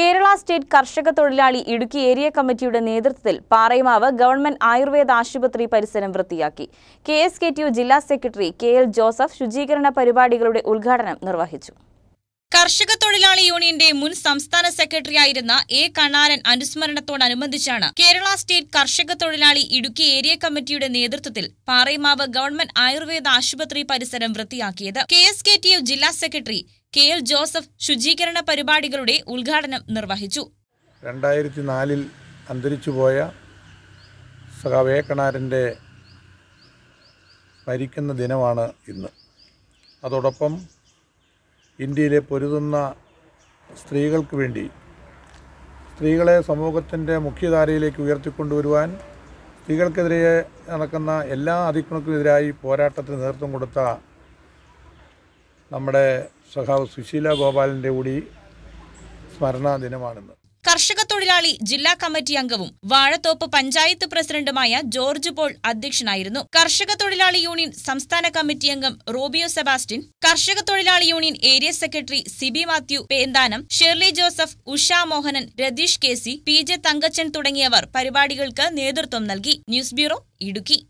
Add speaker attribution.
Speaker 1: Kerala state കർഷക തൊഴിലാളി Idukki area കമ്മിറ്റിയുടെ നേതൃത്വത്തിൽ പാറയമാവ് ഗവൺമെന്റ് ആയുർവേദ ആശുപത്രി പരിസരം വൃത്തിയാക്കി കെ ജില്ലാ സെക്രട്ടറി കെ ജോസഫ് ശുചീകരണ പരിപാടികളുടെ ഉദ്ഘാടനം നിർവഹിച്ചു കർഷക തൊഴിലാളി യൂണിയന്റെ മുൻ സംസ്ഥാന സെക്രട്ടറി ആയിരുന്ന എ കണാരൻ അനുസ്മരണത്തോടനുബന്ധിച്ചാണ് കേരള സ്റ്റേറ്റ് കർഷക തൊഴിലാളി ഇടുക്കി ഏരിയ കമ്മിറ്റിയുടെ നേതൃത്വത്തിൽ പാറയമാവ് ഗവൺമെന്റ് ആയുർവേദ ആശുപത്രി പരിസരം വൃത്തിയാക്കിയത് K S K T F ജില്ലാ സെക്രട്ടറി കെ എൽ ജോസഫ് ശുചീകരണ പരിപാടികളുടെ ഉദ്ഘാടനം നിർവഹിച്ചു
Speaker 2: രണ്ടായിരത്തി നാലിൽ അന്തരിച്ചുപോയ സഖാവ് എ മരിക്കുന്ന ദിനമാണ് ഇന്ന് അതോടൊപ്പം ഇന്ത്യയിലെ പൊരുതുന്ന സ്ത്രീകൾക്ക് വേണ്ടി സ്ത്രീകളെ സമൂഹത്തിൻ്റെ മുഖ്യധാരയിലേക്ക് ഉയർത്തിക്കൊണ്ടുവരുവാൻ സ്ത്രീകൾക്കെതിരെ നടക്കുന്ന എല്ലാ അതിക്രമത്തിനെതിരായി പോരാട്ടത്തിന് നേതൃത്വം കൊടുത്ത നമ്മുടെ സഖാവ് സുശീല ഗോപാലിൻ്റെ കൂടി സ്മരണാ ദിനമാണിന്ന്
Speaker 1: കർഷക തൊഴിലാളി ജില്ലാ കമ്മിറ്റി അംഗവും വാഴത്തോപ്പ് പഞ്ചായത്ത് പ്രസിഡന്റുമായ ജോർജ് പോൾ അധ്യക്ഷനായിരുന്നു കർഷക തൊഴിലാളി യൂണിയൻ സംസ്ഥാന കമ്മിറ്റി അംഗം റോബിയോ സെബാസ്റ്റിൻ കർഷക തൊഴിലാളി union area secretary Sibi Mathew Penthanam Shirley Joseph Usha Mohanan Ratheesh K C P J Thankachan തുടങ്ങിയവർ പരിപാടികൾക്ക് നേതൃത്വം നൽകി ന്യൂസ് ബ്യൂറോ ഇടുക്കി